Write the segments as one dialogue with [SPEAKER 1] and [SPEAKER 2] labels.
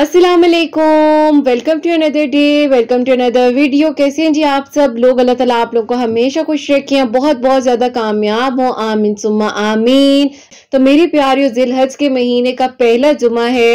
[SPEAKER 1] Aslam welcome to another day welcome to another video कैसे हैं जी आप सब लोग अल्लाह ताला आप लोग को हमेशा खुश रखें बहुत बहुत ज़्यादा कामयाब हो आमीन सुम्मा आमीन तो मेरी प्यारियों जिल हज के महीने का पहला जुमा है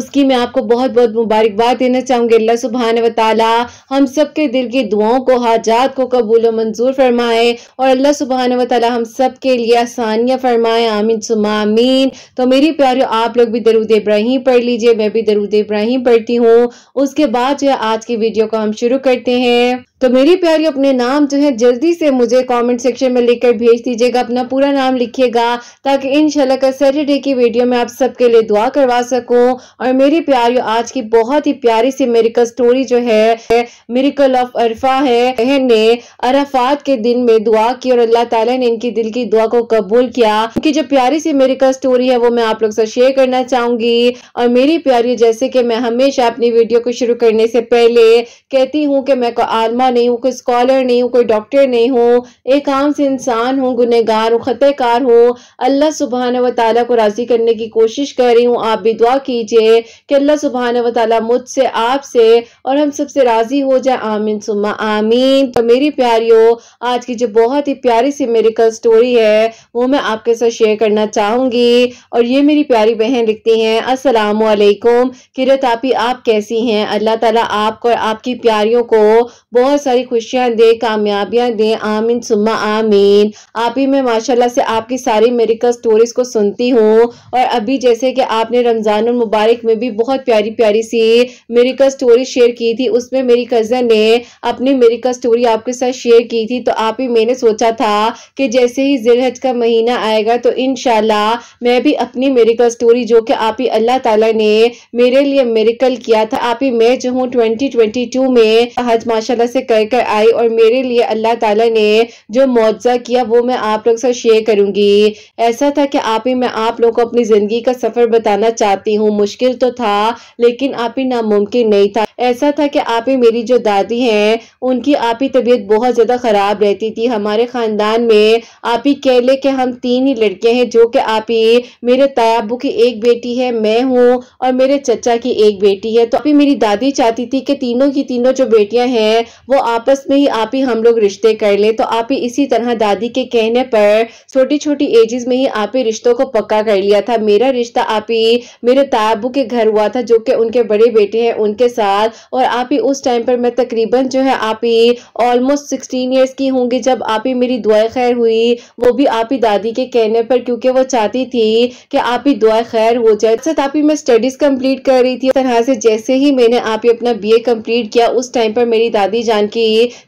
[SPEAKER 1] उसकी मैं आपको बहुत बहुत मुबारकबाद देना चाहूँगी अल्लाह सुबहान व हम सब के दिल की दुआओं को हाजात को कबूल मंजूर फरमाए और अल्लाह सुबहान व हम सब के लिए आसानियाँ फरमाए आमीन सुमा आमीन तो मेरी प्यारी आप लोग भी दरुद इब्राहिम पढ़ लीजिए मैं भी दरुद इब्राहिम इब्राहिम पढ़ती हूँ उसके बाद जो आज की वीडियो को हम शुरू करते हैं तो मेरी प्यारी अपने नाम जो है जल्दी से मुझे कमेंट सेक्शन में लेकर भेज दीजिएगा अपना पूरा नाम लिखिएगा ताकि इन का सैटरडे की वीडियो में आप सबके लिए दुआ करवा सकूं और मेरी प्यारी आज की बहुत ही प्यारी सी मेरिकल स्टोरी जो है मेरिकल ऑफ अरफा है ने अरफात के दिन में दुआ की और अल्लाह तला ने इनकी दिल की दुआ को कबूल किया की जो प्यारी सी मेरिकल स्टोरी है वो मैं आप लोग से शेयर करना चाहूंगी और मेरी प्यारी जैसे की मैं हमेशा अपनी वीडियो को शुरू करने से पहले कहती हूँ कि मैं आलमा बंदा नहीं हूँ कोई स्कॉलर नहीं हूँ कोई डॉक्टर नहीं हूँ एक आम से इंसान हूँ गुनहगार हूँ ख़तःकार हूँ अल्लाह सुबहान व ताली को राज़ी करने की कोशिश कर रही हूँ आप भी दुआ कीजिए कि अल्लाह सुबहान व ताली मुझसे आपसे और हम सबसे राज़ी हो जाए आमीन सुमा आमीन तो मेरी प्यारियों आज की जो बहुत ही प्यारी सी मेरिकल स्टोरी है वो मैं आपके साथ शेयर करना चाहूंगी और ये मेरी प्यारी बहन लिखती हैं असलकुम किरत आपी आप कैसी हैं अल्लाह ताला आपको और आपकी प्यारियों को बहुत बहुत सारी खुशियाँ दे कामयाबियां दे आमीन सुम्मा आमीन आप ही मैं माशाल्लाह से आपकी सारी मेरिकल स्टोरीज को सुनती हूँ और अभी जैसे कि आपने रमज़ान मुबारक में भी बहुत प्यारी प्यारी सी मेरिकल स्टोरी शेयर की थी उसमें मेरी कज़न ने अपनी मेरिकल स्टोरी आपके साथ शेयर की थी तो आप ही मैंने सोचा था कि जैसे ही जिलहज का महीना आएगा तो इन मैं भी अपनी मेरिकल स्टोरी जो कि आप ही अल्लाह तला ने मेरे लिए मेरिकल किया था आप ही मैं जो हूँ ट्वेंटी में हज माशाला से कर कर आई और मेरे लिए अल्लाह ताला ने जो मुआवजा किया वो मैं आप लोग से शेयर करूंगी ऐसा था कि आप ही मैं आप लोगों को अपनी ज़िंदगी का सफ़र बताना चाहती हूँ मुश्किल तो था लेकिन आप ही नामुमकिन नहीं था ऐसा था कि आप ही मेरी जो दादी हैं उनकी आप ही तबीयत बहुत ज़्यादा ख़राब रहती थी हमारे ख़ानदान में आप ही कह ले कि हम तीन ही लड़के हैं जो कि आप ही मेरे तायाबू की एक बेटी है मैं हूँ और मेरे चचा की एक बेटी है तो आप ही मेरी दादी चाहती थी कि तीनों की तीनों जो बेटियाँ हैं वो आपस में ही आप ही हम लोग रिश्ते कर लें तो आप ही इसी तरह दादी के कहने पर छोटी छोटी एजेस में ही आप ही रिश्तों को पक्का कर लिया था मेरा रिश्ता आप ही मेरे तायाबू के घर हुआ था जो कि उनके बड़े बेटे हैं उनके साथ साल और आप ही उस टाइम पर मैं तकरीबन जो है आप ही ऑलमोस्ट सिक्सटीन ईयर्स की होंगी जब आप ही मेरी दुआ खैर हुई वो भी आप ही दादी के कहने पर क्योंकि वो चाहती थी कि आप ही दुआ खैर हो जाए साथ आप ही मैं स्टडीज कंप्लीट कर रही थी तरह से जैसे ही मैंने आप ही अपना बी ए कम्प्लीट किया उस टाइम पर मेरी दादी जान की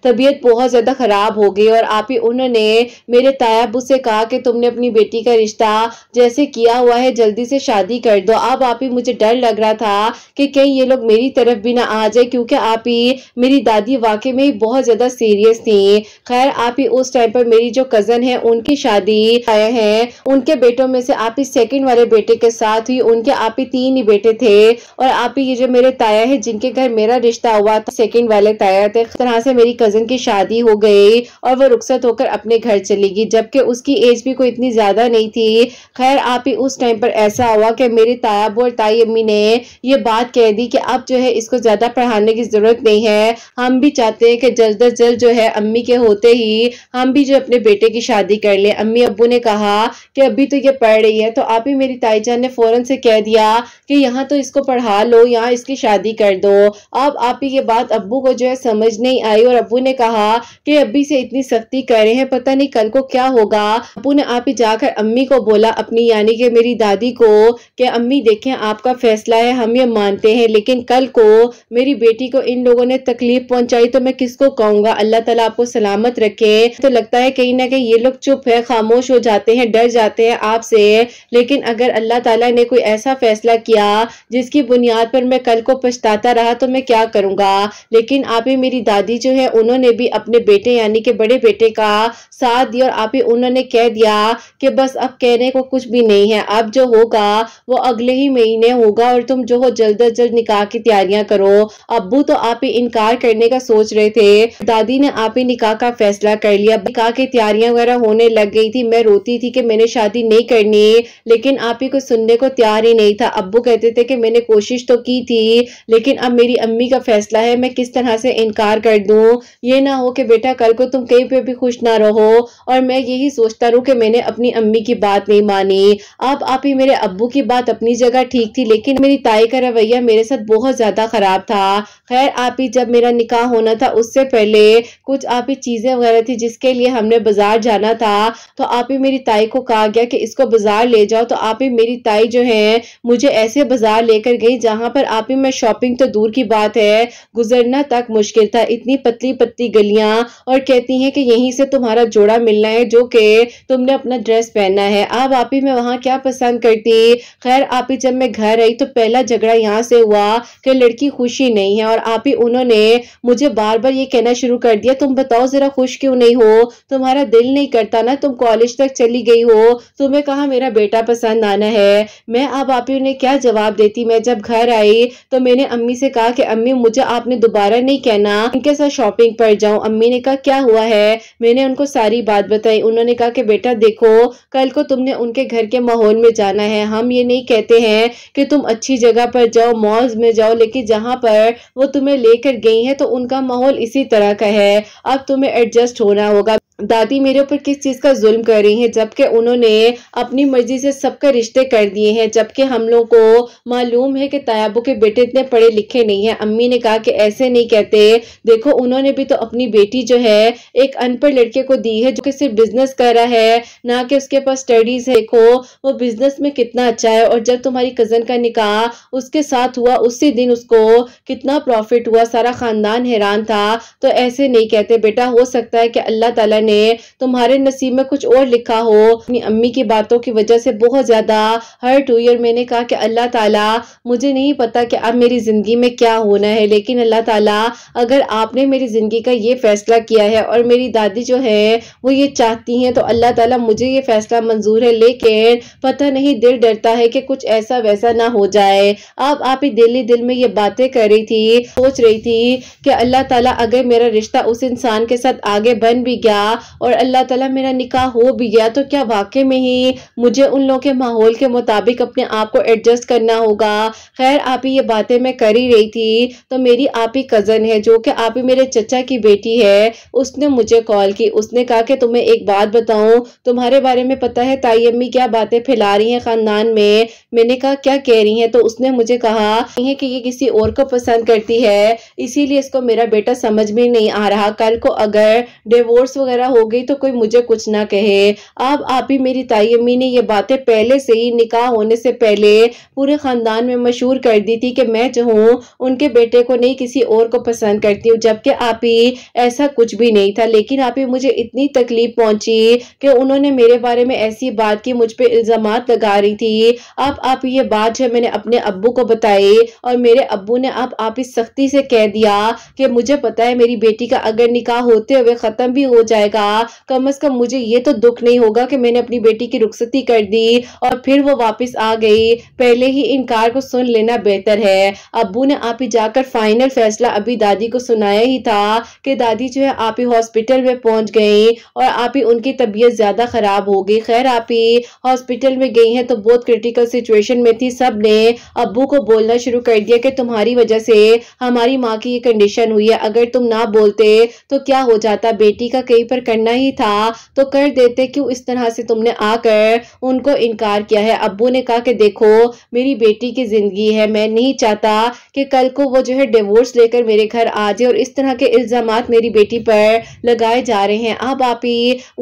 [SPEAKER 1] तबीयत बहुत ज़्यादा ख़राब हो गई और आप ही उन्होंने मेरे तायाबू से कहा कि तुमने अपनी बेटी का रिश्ता जैसे किया हुआ है जल्दी से शादी कर दो अब आप ही मुझे डर लग रहा था कि कहीं ये लोग मेरी तरफ भी ना आ जाए क्योंकि आप ही मेरी दादी वाकई में बहुत ज़्यादा सीरियस थी खैर आप ही उस टाइम पर मेरी जो कज़न है उनकी शादी आए हैं उनके बेटों में से आप ही सेकेंड वाले बेटे के साथ ही उनके आप ही तीन ही बेटे थे और आप ही ये जो मेरे ताया है जिनके घर मेरा रिश्ता हुआ था सेकेंड वाले ताया थे तरह से मेरी कज़न की शादी हो गई और वो रुख्सत होकर अपने घर चली गई जबकि उसकी एज भी कोई इतनी ज़्यादा नहीं थी खैर आप ही उस टाइम पर ऐसा हुआ कि मेरे तायाब और ताई अम्मी ने ये बात कह दी कि अब जो है इसको ज़्यादा ज़्यादा पढ़ाने की ज़रूरत नहीं है हम भी चाहते हैं कि जल्द अज जल्द जो है अम्मी के होते ही हम भी जो अपने बेटे की शादी कर ले अम्मी अबू ने कहा कि अभी तो ये पढ़ रही है तो आप ही मेरी ताईजान ने फ़ौरन से कह दिया कि यहाँ तो इसको पढ़ा लो यहाँ इसकी शादी कर दो अब आप ही ये बात अबू को जो है समझ नहीं आई और अबू ने कहा कि अभी से इतनी सख्ती कर रहे हैं पता नहीं कल को क्या होगा अबू ने आप ही जाकर अम्मी को बोला अपनी यानी कि मेरी दादी को कि अम्मी देखें आपका फैसला है हम ये मानते हैं लेकिन कल को मेरी बेटी को इन लोगों ने तकलीफ पहुंचाई तो मैं किसको कहूंगा अल्लाह ताला आपको सलामत रखे तो लगता है कहीं ना कहीं ये लोग चुप है खामोश हो जाते हैं डर जाते हैं आपसे लेकिन अगर अल्लाह ताला ने कोई ऐसा फैसला किया जिसकी बुनियाद पर मैं कल को पछताता रहा तो मैं क्या करूँगा लेकिन आप ही मेरी दादी जो है उन्होंने भी अपने बेटे यानी कि बड़े बेटे का साथ दिया और आप ही उन्होंने कह दिया कि बस अब कहने को कुछ भी नहीं है अब जो होगा वो अगले ही महीने होगा और तुम जो हो जल्द अज जल्द निकाह की तैयारियां करो अबू तो आप ही इनकार करने का सोच रहे थे दादी ने आप ही निकाह का फैसला कर लिया निकाह की तैयारियां वगैरह होने लग गई थी मैं रोती थी कि मैंने शादी नहीं करनी लेकिन आप ही को सुनने को तैयार ही नहीं था अबू कहते थे कि मैंने कोशिश तो की थी लेकिन अब मेरी अम्मी का फैसला है मैं किस तरह से इनकार कर दू ये ना हो कि बेटा कल को तुम कहीं पे भी खुश ना रहो और मैं यही सोचता रहूं कि मैंने अपनी अम्मी की बात नहीं मानी अब आप ही मेरे अबू की बात अपनी जगह ठीक थी लेकिन मेरी ताई का रवैया मेरे साथ बहुत ज्यादा खराब था खैर आप ही जब मेरा निकाह होना था उससे पहले कुछ आप ही चीज़ें वगैरह थी जिसके लिए हमने बाज़ार जाना था तो आप ही मेरी ताई को कहा गया कि इसको बाज़ार ले जाओ तो आप ही मेरी ताई जो है मुझे ऐसे बाज़ार लेकर गई जहाँ पर आप ही मैं शॉपिंग तो दूर की बात है गुजरना तक मुश्किल था इतनी पतली पतली गलियां और कहती है कि यहीं से तुम्हारा जोड़ा मिलना है जो कि तुमने अपना ड्रेस पहना है अब आप ही मैं वहाँ क्या पसंद करती खैर आप ही जब मैं घर आई तो पहला झगड़ा यहाँ से हुआ कि लड़की खुश खुशी नहीं है और आप ही उन्होंने मुझे बार बार ये कहना शुरू कर दिया तुम बताओ जरा खुश क्यों नहीं हो तुम्हारा दिल नहीं करता ना तुम कॉलेज तक चली गई हो तुम्हें कहा मेरा बेटा पसंद आना है मैं अब आप ही उन्हें क्या जवाब देती मैं जब घर आई तो मैंने अम्मी से कहा कि अम्मी मुझे आपने दोबारा नहीं कहना उनके साथ शॉपिंग पर जाऊं अम्मी ने कहा क्या हुआ है मैंने उनको सारी बात बताई उन्होंने कहा कि बेटा देखो कल को तुमने उनके घर के माहौल में जाना है हम ये नहीं कहते हैं कि तुम अच्छी जगह पर जाओ मॉल्स में जाओ लेकिन जहाँ पर वो तुम्हें लेकर गई हैं तो उनका माहौल इसी तरह का है अब तुम्हें एडजस्ट होना होगा दादी मेरे ऊपर किस चीज़ का जुल्म कर रही हैं जबकि उन्होंने अपनी मर्जी से सबके रिश्ते कर दिए हैं जबकि हम लोग को मालूम है कि तायाबू के बेटे इतने पढ़े लिखे नहीं हैं अम्मी ने कहा कि ऐसे नहीं कहते देखो उन्होंने भी तो अपनी बेटी जो है एक अनपढ़ लड़के को दी है जो कि सिर्फ बिजनेस कर रहा है ना कि उसके पास स्टडीज़ है देखो वो बिजनेस में कितना अच्छा है और जब तुम्हारी कज़न का निकाह उसके साथ हुआ उसी दिन उसको कितना प्रॉफिट हुआ सारा ख़ानदान हैरान था तो ऐसे नहीं कहते बेटा हो सकता है कि अल्लाह तला ने तुम्हारे नसीब में कुछ और लिखा हो अपनी अम्मी की बातों की वजह से बहुत ज़्यादा हर्ट हुई और मैंने कहा कि अल्लाह ताला मुझे नहीं पता कि अब मेरी ज़िंदगी में क्या होना है लेकिन अल्लाह ताला अगर आपने मेरी ज़िंदगी का ये फ़ैसला किया है और मेरी दादी जो है वो ये चाहती है तो अल्लाह ताला मुझे ये फ़ैसला मंजूर है लेकिन पता नहीं दिल डरता है कि कुछ ऐसा वैसा ना हो जाए अब आप ही दिल ही दिल में ये बातें कर रही थी सोच रही थी कि अल्लाह ताला अगर मेरा रिश्ता उस इंसान के साथ आगे बन भी गया और अल्लाह ताला मेरा निकाह हो भी गया तो क्या वाकई में ही मुझे उन लोगों के माहौल के मुताबिक अपने आप को एडजस्ट करना होगा खैर आप ही ये बातें मैं कर ही रही थी तो मेरी आप ही कज़न है जो कि आप ही मेरे चचा की बेटी है उसने मुझे कॉल की उसने कहा कि तुम्हें एक बात बताऊँ तुम्हारे बारे में पता है ताई अम्मी क्या बातें फैला रही हैं ख़ानदान में मैंने कहा क्या कह रही हैं तो उसने मुझे कहा है कि ये किसी और को पसंद करती है इसीलिए इसको मेरा बेटा समझ में नहीं आ रहा कल को अगर डिवोर्स वगैरह वगैरह हो गई तो कोई मुझे कुछ ना कहे अब आप ही मेरी ताई अम्मी ने ये बातें पहले से ही निकाह होने से पहले पूरे ख़ानदान में मशहूर कर दी थी कि मैं जो हूँ उनके बेटे को नहीं किसी और को पसंद करती हूँ जबकि आप ही ऐसा कुछ भी नहीं था लेकिन आप ही मुझे इतनी तकलीफ पहुंची कि उन्होंने मेरे बारे में ऐसी बात की मुझ पर इल्ज़ाम लगा रही थी अब आप ये बात जो मैंने अपने अबू को बताई और मेरे अबू ने अब आप इस सख्ती से कह दिया कि मुझे पता है मेरी बेटी का अगर निकाह होते हुए ख़त्म भी हो जाएगा लगा कम अज कम मुझे ये तो दुख नहीं होगा कि मैंने अपनी बेटी की रुखसती कर दी और फिर वो वापस आ गई पहले ही इनकार को सुन लेना बेहतर है अबू ने आप ही जाकर फाइनल फैसला अभी दादी को सुनाया ही था कि दादी जो है आप ही हॉस्पिटल में पहुंच गई और आप ही उनकी तबीयत ज़्यादा ख़राब हो गई खैर आप ही हॉस्पिटल में गई है तो बहुत क्रिटिकल सिचुएशन में थी सब ने अबू को बोलना शुरू कर दिया कि तुम्हारी वजह से हमारी माँ की ये कंडीशन हुई है अगर तुम ना बोलते तो क्या हो जाता बेटी का कहीं पर करना ही था तो कर देते क्यों इस तरह से तुमने आकर उनको इनकार किया है अबू ने कहा कि देखो मेरी बेटी की ज़िंदगी है मैं नहीं चाहता कि कल को वो जो है डिवोर्स लेकर मेरे घर आ जाए और इस तरह के इल्ज़ाम मेरी बेटी पर लगाए जा रहे हैं अब आप ही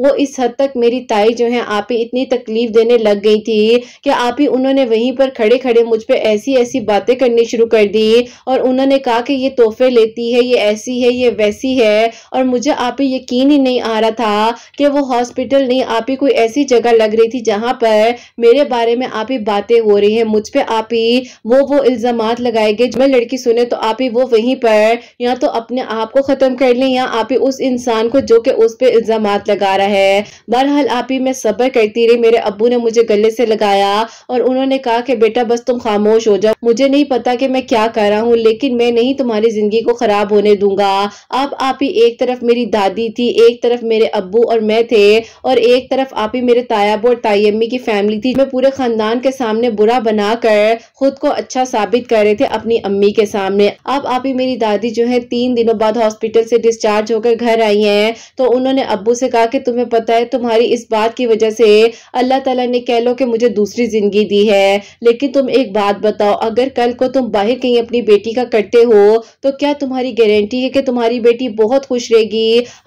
[SPEAKER 1] वो इस हद तक मेरी ताई जो है आप ही इतनी तकलीफ देने लग गई थी कि आप ही उन्होंने वहीं पर खड़े खड़े मुझ पर ऐसी ऐसी बातें करनी शुरू कर दी और उन्होंने कहा कि ये तोहफे लेती है ये ऐसी है ये वैसी है और मुझे आप ही यकीन ही नहीं आ मारा था कि वो हॉस्पिटल नहीं आप ही कोई ऐसी जगह लग रही थी जहाँ पर मेरे बारे में आप ही बातें हो रही हैं मुझ पर आप ही वो वो इल्ज़ाम लगाए गए मैं लड़की सुने तो आप ही वो वहीं पर या तो अपने आप को ख़त्म कर लें या आप ही उस इंसान को जो कि उस पर इल्ज़ाम लगा रहा है बहरहाल आप ही मैं सब्र करती रही मेरे अबू ने मुझे गले से लगाया और उन्होंने कहा कि बेटा बस तुम खामोश हो जाओ मुझे नहीं पता कि मैं क्या कर रहा हूँ लेकिन मैं नहीं तुम्हारी ज़िंदगी को ख़राब होने दूंगा अब आप ही एक तरफ मेरी दादी थी एक तरफ मेरे अबू और मैं थे और एक तरफ आप ही मेरे तायाब और ताई अम्मी की फैमिली थी मैं पूरे खानदान के सामने बुरा बनाकर खुद को अच्छा साबित कर रहे थे अपनी अम्मी के सामने अब आप ही मेरी दादी जो है तीन दिनों बाद हॉस्पिटल से डिस्चार्ज होकर घर आई है तो उन्होंने अबू से कहा कि तुम्हें पता है तुम्हारी इस बात की वजह से अल्लाह तला ने कह लो कि मुझे दूसरी जिंदगी दी है लेकिन तुम एक बात बताओ अगर कल को तुम बाहर कहीं अपनी बेटी का करते हो तो क्या तुम्हारी गारंटी है कि तुम्हारी बेटी बहुत खुश रहेगी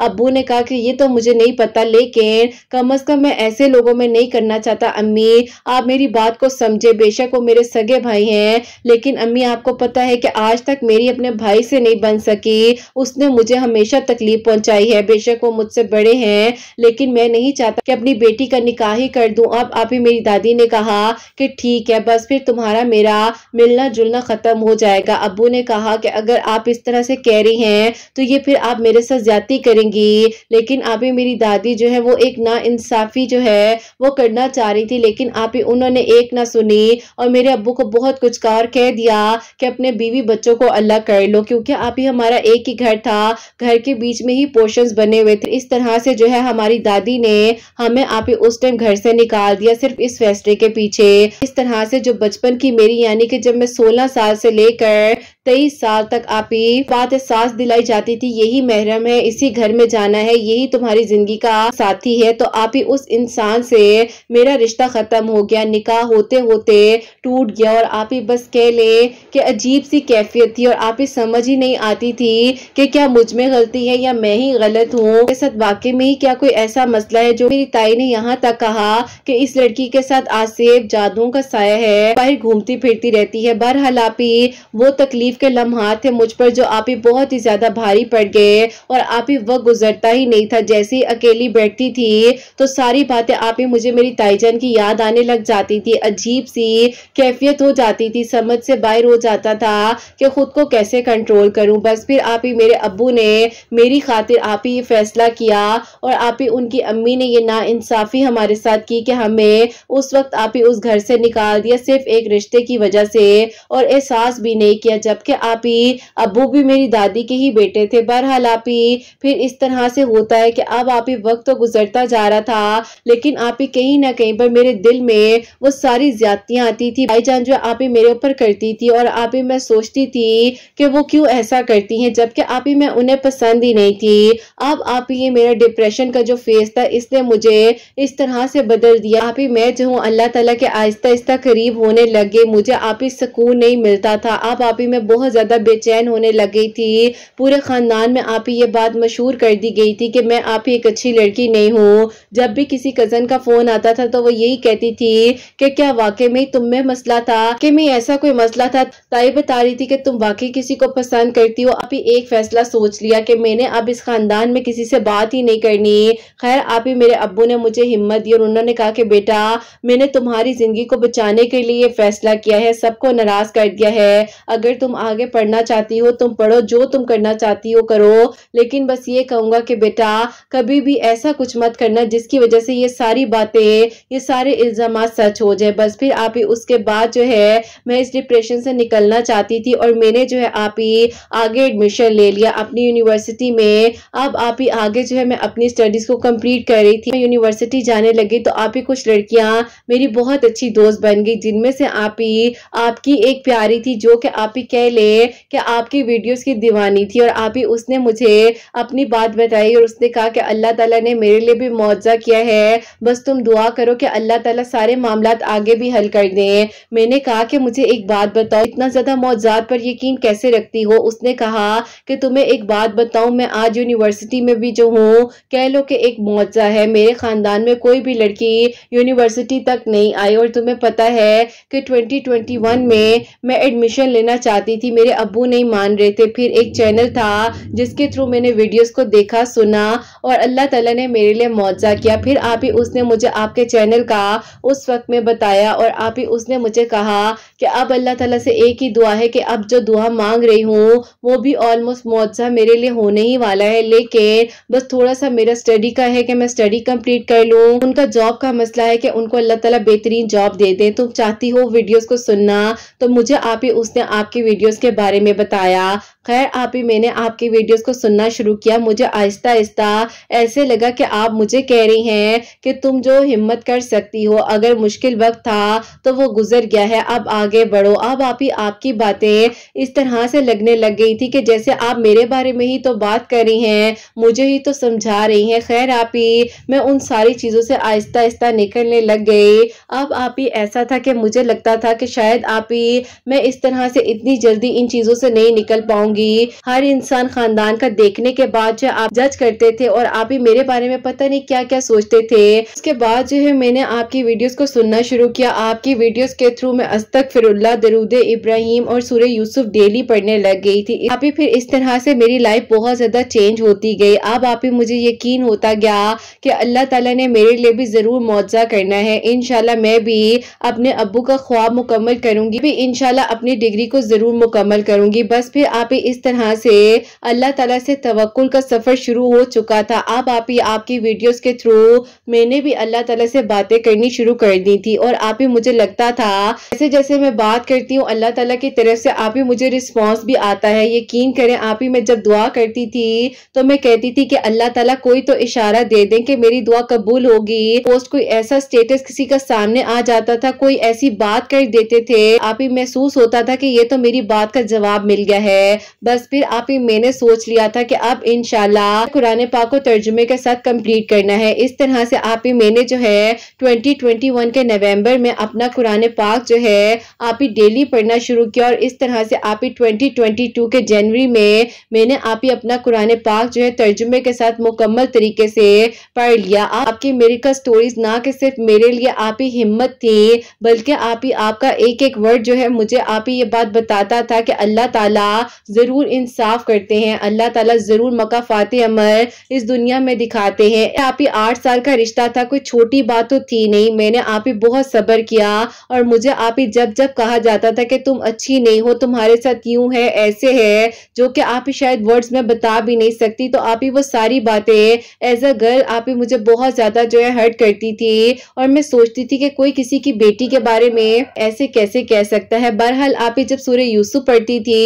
[SPEAKER 1] अबू ने कहा कि ये तो मुझे नहीं पता लेकिन कम अज कम मैं ऐसे लोगों में नहीं करना चाहता अम्मी आप मेरी बात को समझे बेशक वो मेरे सगे भाई हैं लेकिन अम्मी आपको पता है कि आज तक मेरी अपने भाई से नहीं बन सकी उसने मुझे हमेशा तकलीफ पहुंचाई है बेशक वो मुझसे बड़े हैं लेकिन मैं नहीं चाहता कि अपनी बेटी का निकाह ही कर दूं अब आप ही मेरी दादी ने कहा कि ठीक है बस फिर तुम्हारा मेरा मिलना जुलना खत्म हो जाएगा अबू ने कहा कि अगर आप इस तरह से कह रही हैं तो ये फिर आप मेरे साथ ज्यादा करेंगी लेकिन लेकिन आप ही मेरी दादी जो है वो एक ना इंसाफ़ी जो है वो करना चाह रही थी लेकिन आप ही उन्होंने एक ना सुनी और मेरे अबू को बहुत कुछ कार कह दिया कि अपने बीवी बच्चों को अलग कर लो क्योंकि आप ही हमारा एक ही घर था घर के बीच में ही पोर्शन बने हुए थे इस तरह से जो है हमारी दादी ने हमें आप ही उस टाइम घर से निकाल दिया सिर्फ इस फैसले के पीछे इस तरह से जो बचपन की मेरी यानी कि जब मैं सोलह साल से लेकर तेईस साल तक आप ये बात एहसास दिलाई जाती थी यही महरम है इसी घर में जाना है यही तुम्हारी जिंदगी का साथी है तो आप ही उस इंसान से मेरा रिश्ता खत्म हो गया निकाह होते होते टूट गया और आप ही बस कह ले कि अजीब सी कैफियत थी और आप ही समझ ही नहीं आती थी कि क्या मुझ में गलती है या मैं ही गलत हूँ मेरे साथ वाकई में ही क्या कोई ऐसा मसला है जो मेरी ताई ने यहाँ तक कहा कि इस लड़की के साथ आसेब जादुओं का साया है बाहर घूमती फिरती रहती है बहरहाल आप ही वो तकलीफ के लम्हात थे मुझ पर जो आप ही बहुत ही ज़्यादा भारी पड़ गए और आप ही वक्त गुजरता ही नहीं था जैसे ही अकेली बैठती थी तो सारी बातें आप ही मुझे मेरी ताईजान की याद आने लग जाती थी अजीब सी कैफियत हो जाती थी समझ से बाहर हो जाता था कि ख़ुद को कैसे कंट्रोल करूं बस फिर आप ही मेरे अबू ने मेरी खातिर आप ही ये फैसला किया और आप ही उनकी अम्मी ने ये नाानसाफ़ी हमारे साथ की कि हमें उस वक्त आप ही उस घर से निकाल दिया सिर्फ एक रिश्ते की वजह से और एहसास भी नहीं किया जब जबकि आप ही अबू भी मेरी दादी के ही बेटे थे बहरहाल आप ही फिर इस तरह से होता है कि अब आप ही वक्त तो गुजरता जा रहा था लेकिन आप ही कहीं ना कहीं पर मेरे दिल में वो सारी ज्यादतियाँ आती थी भाई जान जो आप ही मेरे ऊपर करती थी और आप ही मैं सोचती थी कि वो क्यों ऐसा करती हैं जबकि आप ही मैं उन्हें पसंद ही नहीं थी अब आप ही मेरा डिप्रेशन का जो फेस था इसने मुझे इस तरह से बदल दिया आप ही मैं जो हूँ अल्लाह तला के आहिस्ता आहिस्ता करीब होने लगे मुझे आप ही सुकून नहीं मिलता था अब आप ही मैं बहुत ज़्यादा बेचैन होने लग गई थी पूरे ख़ानदान में आप ही ये बात मशहूर कर दी गई थी कि मैं आप ही एक अच्छी लड़की नहीं हूँ जब भी किसी कज़न का फ़ोन आता था तो वो यही कहती थी कि क्या वाकई में तुम में मसला था कि मैं ऐसा कोई मसला था ताई बता रही थी कि तुम वाकई किसी को पसंद करती हो आप ही एक फ़ैसला सोच लिया कि मैंने अब इस ख़ानदान में किसी से बात ही नहीं करनी खैर आप ही मेरे अबू ने मुझे हिम्मत दी और उन्होंने कहा कि बेटा मैंने तुम्हारी ज़िंदगी को बचाने के लिए फैसला किया है सबको नाराज़ कर दिया है अगर तुम आगे पढ़ना चाहती हो तुम पढ़ो जो तुम करना चाहती हो करो लेकिन बस ये कहूंगा कि बेटा कभी भी ऐसा कुछ मत करना जिसकी वजह से ये सारी बातें ये सारे इल्ज़ाम सच हो जाए बस फिर आप ही उसके बाद जो है मैं इस डिप्रेशन से निकलना चाहती थी और मैंने जो है आप ही आगे एडमिशन ले लिया अपनी यूनिवर्सिटी में अब आप ही आगे जो है मैं अपनी स्टडीज़ को कंप्लीट कर रही थी मैं यूनिवर्सिटी जाने लगी तो आप ही कुछ लड़कियां मेरी बहुत अच्छी दोस्त बन गई जिनमें से आप ही आपकी एक प्यारी थी जो कि आप ही कह पहले कि आपकी वीडियोस की दीवानी थी और आप ही उसने मुझे अपनी बात बताई और उसने कहा कि अल्लाह ताला ने मेरे लिए भी मुआवजा किया है बस तुम दुआ करो कि अल्लाह ताला सारे मामला आगे भी हल कर दें मैंने कहा कि मुझे एक बात बताओ इतना ज़्यादा मुआवजात पर यकीन कैसे रखती हो उसने कहा कि तुम्हें एक बात बताऊँ मैं आज यूनिवर्सिटी में भी जो हूँ कह लो कि एक मुआवजा है मेरे ख़ानदान में कोई भी लड़की यूनिवर्सिटी तक नहीं आई और तुम्हें पता है कि ट्वेंटी में मैं एडमिशन लेना चाहती थी मेरे अबू नहीं मान रहे थे फिर एक चैनल था जिसके थ्रू मैंने वीडियोस को देखा सुना और अल्लाह ताला ने मेरे लिए मुआवजा किया फिर आप ही उसने मुझे आपके चैनल का उस वक्त में बताया और आप ही उसने मुझे कहा कि अब अल्लाह ताला से एक ही दुआ है कि अब जो दुआ मांग रही हूँ वो भी ऑलमोस्ट मुआवजा मेरे लिए होने ही वाला है लेकिन बस थोड़ा सा मेरा स्टडी का है कि मैं स्टडी कंप्लीट कर लूँ उनका जॉब का मसला है कि उनको अल्लाह ताला बेहतरीन जॉब दे दें तुम चाहती हो वीडियोज़ को सुनना तो मुझे आप ही उसने आपकी वीडियो वीडियोस के बारे में बताया खैर आप ही मैंने आपकी वीडियोस को सुनना शुरू किया मुझे आहिस्ता आहिस्ता ऐसे लगा कि आप मुझे कह रही हैं कि तुम जो हिम्मत कर सकती हो अगर मुश्किल वक्त था तो वो गुजर गया है अब आगे बढ़ो अब आप ही आपकी बातें इस तरह से लगने लग गई थी कि जैसे आप मेरे बारे में ही तो बात कर रही हैं मुझे ही तो समझा रही हैं खैर आप ही मैं उन सारी चीज़ों से आहिस्ता आहिस्ता निकलने लग गई अब आप ही ऐसा था कि मुझे लगता था कि शायद आप ही मैं इस तरह से इतनी जल्दी इन चीज़ों से नहीं निकल पाऊंगी होंगी हर इंसान खानदान का देखने के बाद जो आप जज करते थे और आप ही मेरे बारे में पता नहीं क्या क्या सोचते थे उसके बाद जो है मैंने आपकी वीडियोस को सुनना शुरू किया आपकी वीडियोस के थ्रू मैं अस्तक फिरुल्ला दरूद इब्राहिम और सूर्य यूसुफ डेली पढ़ने लग गई थी आप ही फिर इस तरह से मेरी लाइफ बहुत ज्यादा चेंज होती गई अब आप ही मुझे यकीन होता गया कि अल्लाह तला ने मेरे लिए भी जरूर मुआवजा करना है इनशाला मैं भी अपने अबू का ख्वाब मुकम्मल करूंगी भी इनशाला अपनी डिग्री को जरूर मुकम्मल करूंगी बस फिर आप ही इस तरह से अल्लाह ताला से तवक्ल का सफ़र शुरू हो चुका था अब आप ही आपकी वीडियोस के थ्रू मैंने भी अल्लाह ताला से बातें करनी शुरू कर दी थी और आप ही मुझे लगता था जैसे जैसे मैं बात करती हूँ अल्लाह तला की तरफ से आप ही मुझे रिस्पॉन्स भी आता है यकीन करें आप ही मैं जब दुआ करती थी तो मैं कहती थी कि अल्लाह तला कोई तो इशारा दे दें कि मेरी दुआ कबूल होगी पोस्ट कोई ऐसा स्टेटस किसी का सामने आ जाता था कोई ऐसी बात कर देते थे आप ही महसूस होता था कि ये तो मेरी बात का जवाब मिल गया है बस फिर आप ही मैंने सोच लिया था कि अब इनशाला कुरान पाक को तर्जुमे के साथ कंप्लीट करना है इस तरह से आप ही मैंने जो है 2021 के नवंबर में अपना कुरान पाक जो है आप ही डेली पढ़ना शुरू किया और इस तरह से आप ही 2022 के जनवरी में मैंने आप ही अपना कुरान पाक जो है तर्जुमे के साथ मुकम्मल तरीके से पढ़ लिया आपकी मेरिकल स्टोरीज ना कि सिर्फ मेरे लिए आप ही हिम्मत थी बल्कि आप ही आपका एक एक वर्ड जो है मुझे आप ही ये बात बताता था कि अल्लाह ताला ज़रूर इंसाफ करते हैं अल्लाह ताला ज़रूर मका फ़ातह अमर इस दुनिया में दिखाते हैं आप ही आठ साल का रिश्ता था कोई छोटी बात तो थी नहीं मैंने आप ही बहुत सब्र किया और मुझे आप ही जब जब कहा जाता था कि तुम अच्छी नहीं हो तुम्हारे साथ यूं है ऐसे है जो कि आप ही शायद वर्ड्स में बता भी नहीं सकती तो आप ही वो सारी बातें एज अ गर्ल आप ही मुझे बहुत ज़्यादा जो है हर्ट करती थी और मैं सोचती थी कि कोई किसी की बेटी के बारे में ऐसे कैसे कह सकता है बहरहाल आप ही जब सूर्य यूसुफ पढ़ती थी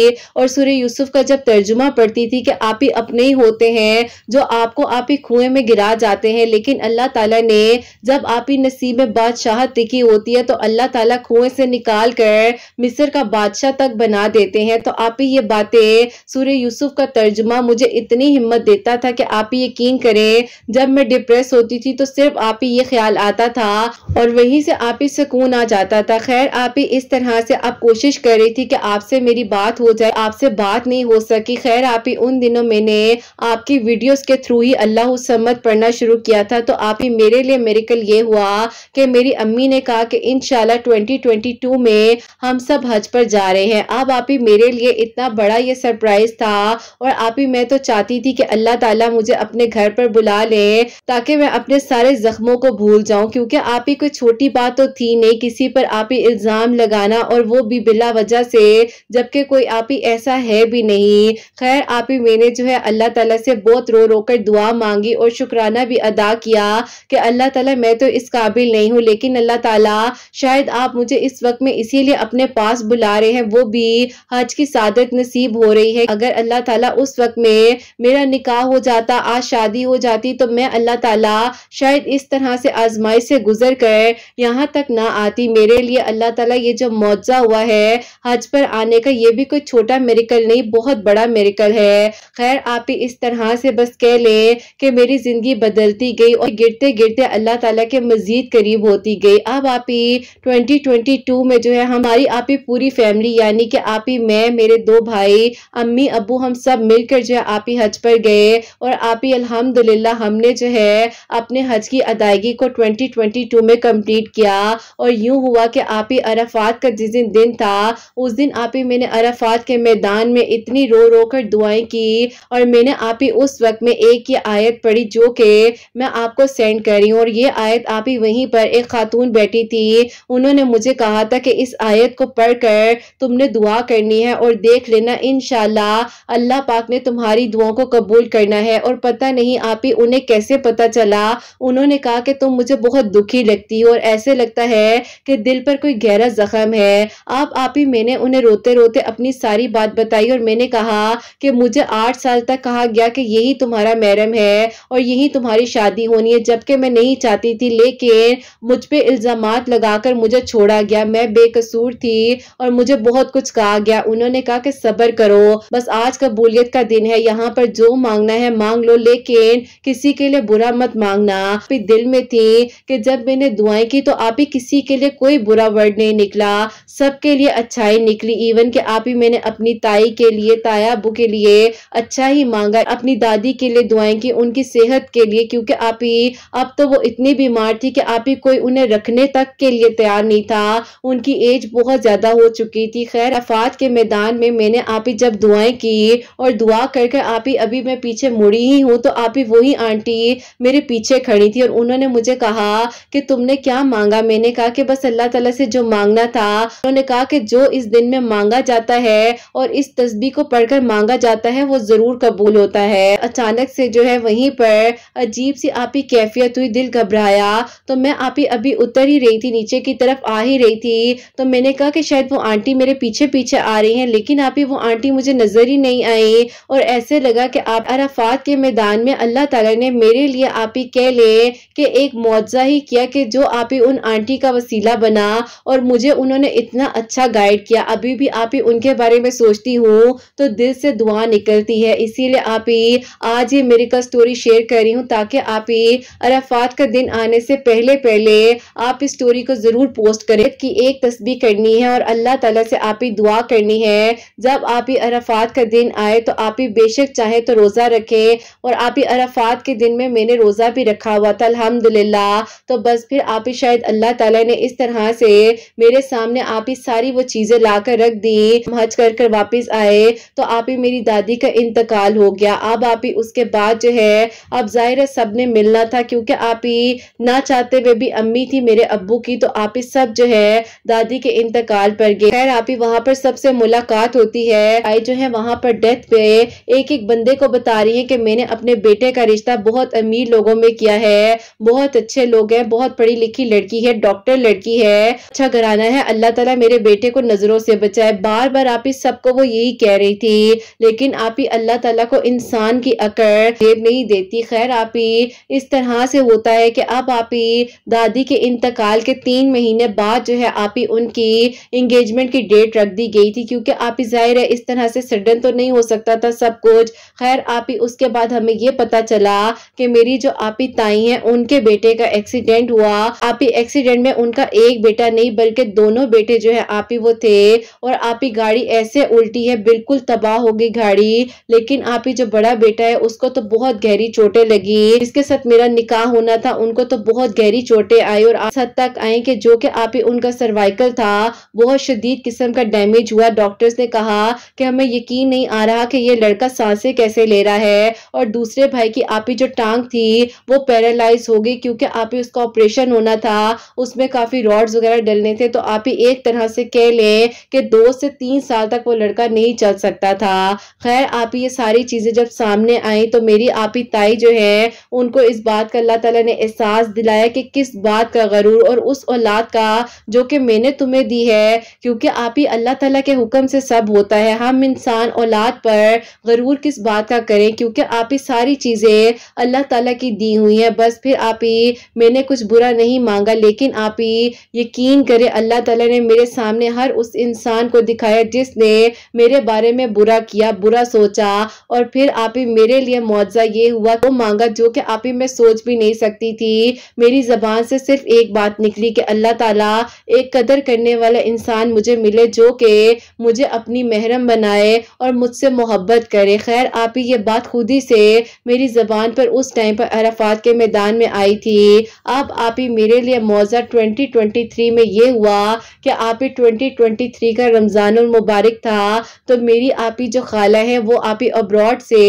[SPEAKER 1] और सूर्य यूसुफ का जब तर्जुमा पढ़ती थी कि आप ही अपने ही होते हैं जो आपको आप ही कुएं में गिरा जाते हैं लेकिन अल्लाह ताला ने जब आप ही नसीब में बादशाह लिखी होती है तो अल्लाह ताला कुएं से निकाल कर मिस्र का बादशाह तक बना देते हैं तो आप ही ये बातें सूर्य यूसुफ का तर्जुमा मुझे इतनी हिम्मत देता था कि आप ही यकीन करें जब मैं डिप्रेस होती थी तो सिर्फ आप ही ये ख्याल आता था और वहीं से आप ही सुकून आ जाता था खैर आप ही इस तरह से आप कोशिश कर रही थी कि आपसे मेरी बात हो जाए आपसे बात बात नहीं हो सकी खैर आप ही उन दिनों मैंने आपकी वीडियोस के थ्रू ही अल्लाह सम्मत पढ़ना शुरू किया था तो आप ही मेरे लिए मेरिकल ये हुआ कि मेरी अम्मी ने कहा कि इन 2022 में हम सब हज पर जा रहे हैं अब आप ही मेरे लिए इतना बड़ा ये सरप्राइज था और आप ही मैं तो चाहती थी कि अल्लाह तला मुझे अपने घर पर बुला ले ताकि मैं अपने सारे जख्मों को भूल जाऊं क्योंकि आप ही कोई छोटी बात तो थी नहीं किसी पर आप ही इल्ज़ाम लगाना और वो भी बिला वजह से जबकि कोई आप ही ऐसा है है भी नहीं खैर आप ही मैंने जो है अल्लाह ताला से बहुत रो रो कर दुआ मांगी और शुक्राना भी अदा किया कि अल्लाह ताला मैं तो इस काबिल नहीं हूँ लेकिन अल्लाह ताला शायद आप मुझे इस वक्त में इसीलिए अपने पास बुला रहे हैं वो भी हज की सादत नसीब हो रही है अगर अल्लाह ताला उस वक्त में मेरा निकाह हो जाता आज शादी हो जाती तो मैं अल्लाह ताला शायद इस तरह से आजमाइश से गुजर कर यहाँ तक ना आती मेरे लिए अल्लाह ताला ये जो मुआवजा हुआ है हज पर आने का ये भी कोई छोटा मेरिकल नहीं नहीं बहुत बड़ा मेरिकल है खैर आप ही इस तरह से बस कह लें कि मेरी ज़िंदगी बदलती गई और गिरते गिरते अल्लाह ताला के मज़ीद करीब होती गई अब आप ही 2022 में जो है हमारी आप ही पूरी फैमिली यानी कि आप ही मैं मेरे दो भाई अम्मी अबू हम सब मिलकर जो है आप ही हज पर गए और आप ही अल्हम्दुलिल्लाह हमने जो है अपने हज की अदायगी को ट्वेंटी में कम्प्लीट किया और यूँ हुआ कि आप ही अरफात का जिस दिन दिन था उस दिन आप ही मैंने अरफात के मैदान में इतनी रो रो कर दुआएं की और मैंने आप ही उस वक्त में एक ये आयत पढ़ी जो कि मैं आपको सेंड कर रही हूँ और ये आयत आप ही वहीं पर एक खातून बैठी थी उन्होंने मुझे कहा था कि इस आयत को पढ़कर तुमने दुआ करनी है और देख लेना इन अल्लाह पाक ने तुम्हारी दुआओं को कबूल करना है और पता नहीं आप ही उन्हें कैसे पता चला उन्होंने कहा कि तुम मुझे बहुत दुखी लगती हो और ऐसे लगता है कि दिल पर कोई गहरा जख्म है आप आप ही मैंने उन्हें रोते रोते अपनी सारी बात बताई और मैंने कहा कि मुझे आठ साल तक कहा गया कि यही तुम्हारा मैरम है और यही तुम्हारी शादी होनी है जबकि मैं नहीं चाहती थी लेकिन मुझ पर इल्ज़ाम लगाकर मुझे छोड़ा गया मैं बेकसूर थी और मुझे बहुत कुछ कहा गया उन्होंने कहा कि सब्र करो बस आज कबूलियत का दिन है यहाँ पर जो मांगना है मांग लो लेकिन किसी के लिए बुरा मत मांगना फिर दिल में थी कि जब मैंने दुआएं की तो आप ही किसी के लिए कोई बुरा वर्ड नहीं निकला सबके लिए अच्छाई निकली इवन कि आप ही मैंने अपनी ताई के लिए तायाबू के लिए अच्छा ही मांगा अपनी दादी के लिए दुआएं की उनकी सेहत के लिए क्योंकि आप ही अब तो वो इतनी बीमार थी कि आप ही कोई उन्हें रखने तक के लिए तैयार नहीं था उनकी एज बहुत ज्यादा हो चुकी थी खैर अफात के मैदान में मैंने आप ही जब दुआएं की और दुआ करके आप ही अभी मैं पीछे मुड़ी ही हूँ तो आप ही वही आंटी मेरे पीछे खड़ी थी और उन्होंने मुझे कहा कि तुमने क्या मांगा मैंने कहा कि बस अल्लाह तला से जो मांगना था उन्होंने कहा कि जो इस दिन में मांगा जाता है और इस तस्बी को पढ़कर मांगा जाता है वो जरूर कबूल होता है अचानक से जो है वहीं पर अजीब सी आपकी कैफियत हुई दिल घबराया तो मैं आपी अभी उतर ही रही थी नीचे की तरफ आ ही रही थी तो मैंने कहा कि शायद वो आंटी मेरे पीछे पीछे आ रही है लेकिन आप ही वो आंटी मुझे नजर ही नहीं आई और ऐसे लगा की आप अराफात के मैदान में अल्लाह तला ने मेरे लिए आप ही कह ले के एक मुआवजा ही किया कि जो आप ही उन आंटी का वसीला बना और मुझे उन्होंने इतना अच्छा गाइड किया अभी भी आप ही उनके बारे में सोचती हूँ हूँ तो दिल से दुआ निकलती है इसीलिए आप ही आज ये मेरी का स्टोरी शेयर कर रही हूँ ताकि आप ही अराफात का दिन आने से पहले पहले आप इस स्टोरी को ज़रूर पोस्ट करें कि एक तस्वीर करनी है और अल्लाह ताला से आप ही दुआ करनी है जब आप ही अराफात का दिन आए तो आप ही बेशक चाहे तो रोज़ा रखें और आप ही अराफात के दिन में मैंने रोज़ा भी रखा हुआ था अलहमदिल्ला तो बस फिर आप ही शायद अल्लाह तला ने इस तरह से मेरे सामने आप ही सारी वो चीज़ें लाकर रख दी हज कर कर वापस आए है तो आप ही मेरी दादी का इंतकाल हो गया अब आप ही उसके बाद जो है अब जाहिर है सब ने मिलना था क्योंकि आप ही ना चाहते हुए भी अम्मी थी मेरे अबू की तो आप ही सब जो है दादी के इंतकाल पर गए खैर आप ही वहाँ पर सबसे मुलाकात होती है आई जो है वहाँ पर डेथ पे एक एक बंदे को बता रही है कि मैंने अपने बेटे का रिश्ता बहुत अमीर लोगों में किया है बहुत अच्छे लोग हैं बहुत पढ़ी लिखी लड़की है डॉक्टर लड़की है अच्छा घराना है अल्लाह तला मेरे बेटे को नजरों से बचाए बार बार आप ही सबको वो यही कह रही थी लेकिन आप ही अल्लाह ताला को इंसान की अकड़ जेब नहीं देती खैर आप ही इस तरह से होता है कि अब आप ही दादी के इंतकाल के तीन महीने बाद जो है आप ही उनकी इंगेजमेंट की डेट रख दी गई थी क्योंकि आप ही जाहिर है इस तरह से सडन तो नहीं हो सकता था सब कुछ खैर आप ही उसके बाद हमें ये पता चला कि मेरी जो आप ही ताई है उनके बेटे का एक्सीडेंट हुआ आप ही एक्सीडेंट में उनका एक बेटा नहीं बल्कि दोनों बेटे जो है आप ही वो थे और आप ही गाड़ी ऐसे उल्टी है बिल्कुल तबाह हो गई गाड़ी लेकिन आप ही जो बड़ा बेटा है उसको तो बहुत गहरी चोटें लगी जिसके साथ मेरा निकाह होना था उनको तो बहुत गहरी चोटें आई और आज तक आए कि जो कि आप ही उनका सर्वाइकल था बहुत शदीद किस्म का डैमेज हुआ डॉक्टर्स ने कहा कि हमें यकीन नहीं आ रहा कि ये लड़का सासे कैसे ले रहा है और दूसरे भाई की आप ही जो टांग थी वो पैरालाइज हो गई क्योंकि आप ही उसका ऑपरेशन होना था उसमें काफ़ी रॉड्स वगैरह डलने थे तो आप ही एक तरह से कह लें कि दो से तीन साल तक वो लड़का नहीं नहीं चल सकता था खैर आप ये सारी चीज़ें जब सामने आई तो मेरी आपी ताई जो है उनको इस बात का अल्लाह ताला ने एहसास दिलाया कि किस बात का गरूर और उस औलाद का जो कि मैंने तुम्हें दी है क्योंकि आप ही अल्लाह ताला के हुक्म से सब होता है हम इंसान औलाद पर गरूर किस बात का करें क्योंकि आप ही सारी चीज़ें अल्लाह ताला की दी हुई हैं बस फिर आप ही मैंने कुछ बुरा नहीं मांगा लेकिन आप ही यकीन करें अल्लाह ताला ने मेरे सामने हर उस इंसान को दिखाया जिसने मेरे बारे में बुरा किया बुरा सोचा और फिर आप ही मेरे लिए मुआवजा ये हुआ वो तो मांगा जो कि आप ही मैं सोच भी नहीं सकती थी मेरी जबान से सिर्फ एक बात निकली कि अल्लाह ताला एक कदर करने वाला इंसान मुझे मिले जो कि मुझे अपनी महरम बनाए और मुझसे मोहब्बत करे खैर आप ही ये बात खुद ही से मेरी जबान पर उस टाइम पर अरफात के मैदान में आई थी अब आप ही मेरे लिए मुआवजा ट्वेंटी ट्वेंटी थ्री में ये हुआ कि आप ही ट्वेंटी ट्वेंटी थ्री का रमज़ान मुबारक था तो तो मेरी ही जो खाला है वो आप ही अब्रॉड से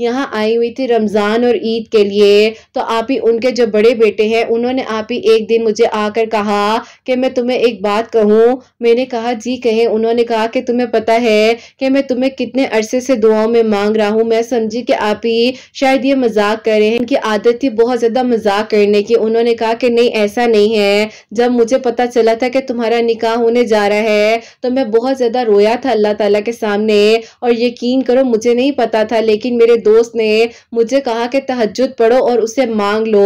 [SPEAKER 1] यहाँ आई हुई थी रमज़ान और ईद के लिए तो आप ही उनके जो बड़े बेटे हैं उन्होंने ही एक दिन मुझे आकर कहा कि मैं तुम्हें एक बात कहूँ मैंने कहा जी कहें उन्होंने कहा कि तुम्हें पता है कि मैं तुम्हें कितने अरसे से दुआओं में मांग रहा हूँ मैं समझी कि आप ही शायद ये मजाक कर रहे हैं इनकी आदत थी बहुत ज़्यादा मजाक करने की उन्होंने कहा कि नहीं ऐसा नहीं है जब मुझे पता चला था कि तुम्हारा निकाह होने जा रहा है तो मैं बहुत ज़्यादा रोया था अल्लाह ताला के सामने और यकीन करो मुझे नहीं पता था लेकिन मेरे दोस्त ने मुझे कहा कि तहजद पढ़ो और उसे मांग लो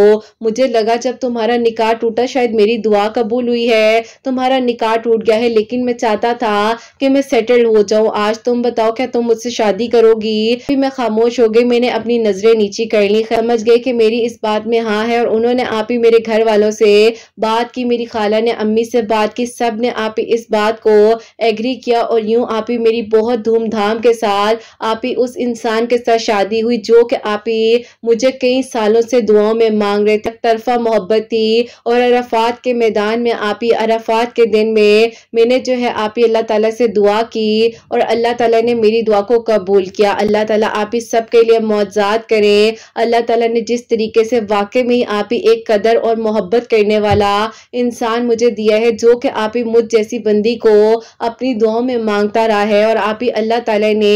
[SPEAKER 1] मुझे लगा जब तुम्हारा निकाह टूटा शायद मेरी दुआ कबूल हुई है तुम्हारा निकाह टूट गया है लेकिन मैं चाहता था कि मैं सेटल हो जाऊं आज तुम बताओ क्या तुम मुझसे शादी करोगी फिर मैं खामोश हो गई मैंने अपनी नजरें नीचे कर ली समझ गई कि मेरी इस बात में हाँ है और उन्होंने आप ही मेरे घर वालों से बात की मेरी खाला ने अम्मी से बात की सब ने आप ही इस बात को एग्री किया और यूं आप ही मेरी बहुत बहुत धूमधाम के साथ आप ही उस इंसान के साथ शादी हुई जो कि आप ही मुझे कई सालों से दुआओं में मांग रहे थे तरफा मोहब्बत थी और अरफात के मैदान में आप ही अरफात के दिन में मैंने जो है आप ही अल्लाह ताला से दुआ की और अल्लाह ताला ने मेरी दुआ को कबूल किया अल्लाह ताला आप ही सबके लिए मौजाद करे अल्लाह ताला ने जिस तरीके से वाकई में आप ही एक कदर और मोहब्बत करने वाला इंसान मुझे दिया है जो कि आप ही मुझ जैसी बंदी को अपनी दुआओं में मांगता रहा है और आप भी अल्लाह ताला ने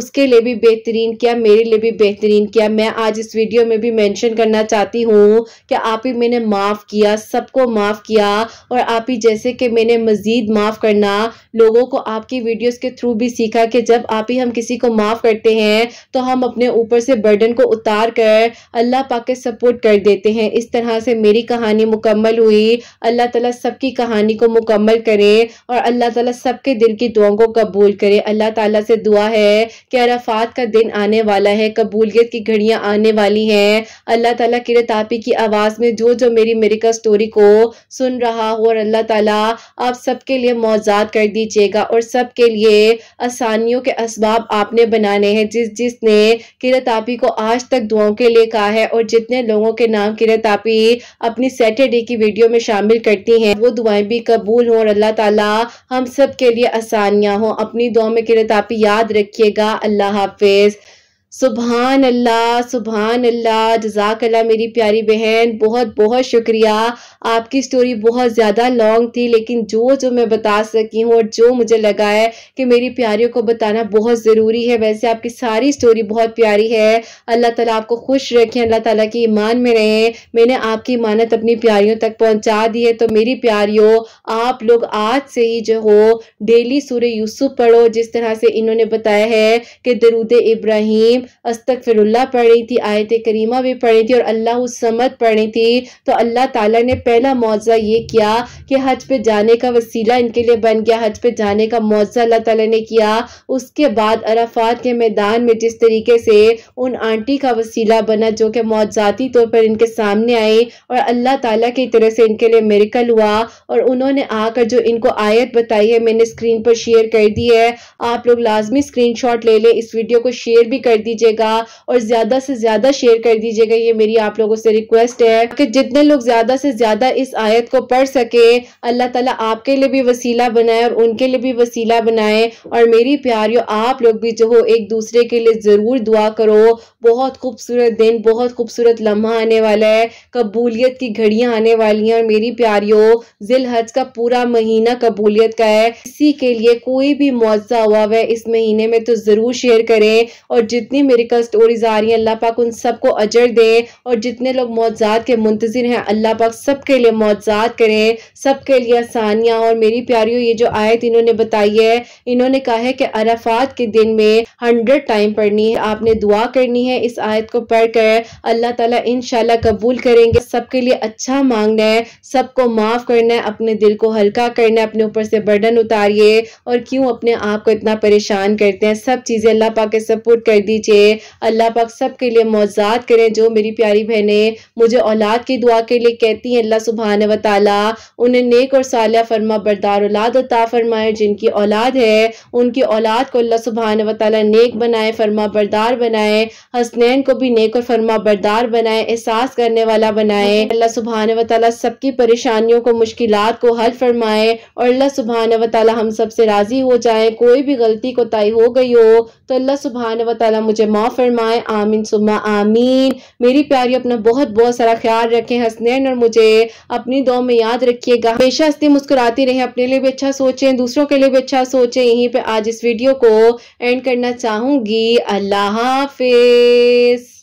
[SPEAKER 1] उसके लिए भी बेहतरीन किया मेरे लिए भी बेहतरीन किया मैं आज इस वीडियो में भी मेंशन करना चाहती हूँ कि आप ही मैंने माफ़ किया सबको माफ़ किया और आप ही जैसे कि मैंने मज़ीद माफ़ करना लोगों को आपकी वीडियोज़ के थ्रू भी सीखा कि जब आप ही हम किसी को माफ़ करते हैं तो हम अपने ऊपर से बर्डन को उतार कर अल्लाह पा के सपोर्ट कर देते हैं इस तरह से मेरी कहानी मुकम्मल हुई अल्लाह ताला सबकी कहानी को मुकम्मल करे और अल्लाह ताला सबके दिल की दुआओं को कबूल करे अल्लाह अल्लाह ताला से दुआ है कि अराफात का दिन आने वाला है कबूलियत की घड़ियां आने वाली हैं अल्लाह ताला किरे तापी की आवाज़ में जो जो मेरी मेरिका स्टोरी को सुन रहा हो और अल्लाह ताला आप सबके लिए मौजाद कर दीजिएगा और सबके लिए आसानियों के इसबाब आपने बनाने हैं जिस जिसने किर तापी को आज तक दुआओं के लिए कहा है और जितने लोगों के नाम किर तापी अपनी सैटरडे की वीडियो में शामिल करती हैं वो दुआएं भी कबूल हों और अल्लाह ताला हम सब के लिए आसानियाँ हों अपनी दुआ में तो आप याद रखिएगा अल्लाह हाफिज़ सुबहान अल्लाह सुबहान अल्लाह जजाक अल्लाह मेरी प्यारी बहन बहुत बहुत शुक्रिया आपकी स्टोरी बहुत ज़्यादा लॉन्ग थी लेकिन जो जो मैं बता सकी हूँ और जो मुझे लगा है कि मेरी प्यारियों को बताना बहुत ज़रूरी है वैसे आपकी सारी स्टोरी बहुत प्यारी है अल्लाह ताला आपको खुश रखें अल्लाह ताला की ईमान में रहें मैंने आपकी ईमानत अपनी प्यारियों तक पहुँचा दी है तो मेरी प्यारियों आप लोग आज से ही जो हो डेली सूर्य यूसुफ पढ़ो जिस तरह से इन्होंने बताया है कि दरूद इब्राहिम अस्तक फिरुल्ला पढ़ी थी आयत करीमा भी पढ़ी थी और अल्लाह समद पढ़ी थी तो अल्लाह ताला ने पहला मुआवजा ये किया कि हज पे जाने का वसीला इनके लिए बन गया हज पे जाने का मुआवजा अल्लाह ताला ने किया उसके बाद अराफात के मैदान में जिस तरीके से उन आंटी का वसीला बना जो कि मुआवजाती तौर पर इनके सामने आई और अल्लाह तला की तरह से इनके लिए मेरिकल हुआ और उन्होंने आकर जो इनको आयत बताई है मैंने स्क्रीन पर शेयर कर दी है आप लोग लाजमी स्क्रीन ले लें इस वीडियो को शेयर भी कर दीजिए दीजिएगा और ज़्यादा से ज़्यादा शेयर कर दीजिएगा ये मेरी आप लोगों से रिक्वेस्ट है कि जितने लोग ज़्यादा से ज़्यादा इस आयत को पढ़ सके अल्लाह ताला आपके लिए भी वसीला बनाए और उनके लिए भी वसीला बनाए और मेरी प्यारियों आप लोग भी जो हो एक दूसरे के लिए ज़रूर दुआ करो बहुत खूबसूरत दिन बहुत खूबसूरत लम्हा आने वाला है कबूलियत की घड़ियां आने वाली हैं और मेरी प्यारियों जिल हज का पूरा महीना कबूलियत का है इसी के लिए कोई भी मुआवजा हुआ हुआ है इस महीने में तो ज़रूर शेयर करें और जितनी मेरिकल स्टोरीज आ रही हैं अल्लाह पाक उन सबको अजर दे और जितने लोग मौजाद के मुंतजर हैं अल्लाह पाक सबके लिए मौजाद करें सबके लिए आसानियाँ और मेरी प्यारियों ये जो आयत इन्होंने बताई है इन्होंने कहा है कि अराफात के दिन में हंड्रेड टाइम पढ़नी है आपने दुआ करनी है इस आयत को पढ़ कर अल्लाह ताला इन कबूल करेंगे सबके लिए अच्छा मांगना है सबको माफ़ करना है अपने दिल को हल्का करना है अपने ऊपर से बर्डन उतारिए और क्यों अपने आप को इतना परेशान करते हैं सब चीज़ें अल्लाह पाक के सपोर्ट कर दीजिए लिए अल्लाह पाक सब के लिए मौजाद करें जो मेरी प्यारी बहनें मुझे औलाद की दुआ के लिए कहती हैं अल्लाह सुबहान व उन्हें नेक और सालिया फरमा बरदार औलाद अता फरमाए जिनकी औलाद है उनकी औलाद को अल्लाह सुबहान व नेक बनाए फरमा बरदार बनाए हसनैन को भी नेक और फरमा बरदार बनाए एहसास करने वाला बनाए अल्लाह सुबहान व ताली सबकी परेशानियों को मुश्किल को हल फरमाए और अल्लाह सुबहान व हम सबसे राज़ी हो जाए कोई भी गलती कोताही हो गई हो तो अल्लाह सुबहान व मुझे मुझे माफ़ फरमाएं आमीन सुमा आमीन मेरी प्यारी अपना बहुत बहुत सारा ख्याल रखें हसनैन और मुझे अपनी दो में याद रखिएगा हमेशा हंसते मुस्कुराती रहें अपने लिए भी अच्छा सोचें दूसरों के लिए भी अच्छा सोचें यहीं पर आज इस वीडियो को एंड करना चाहूँगी अल्लाह हाफिज़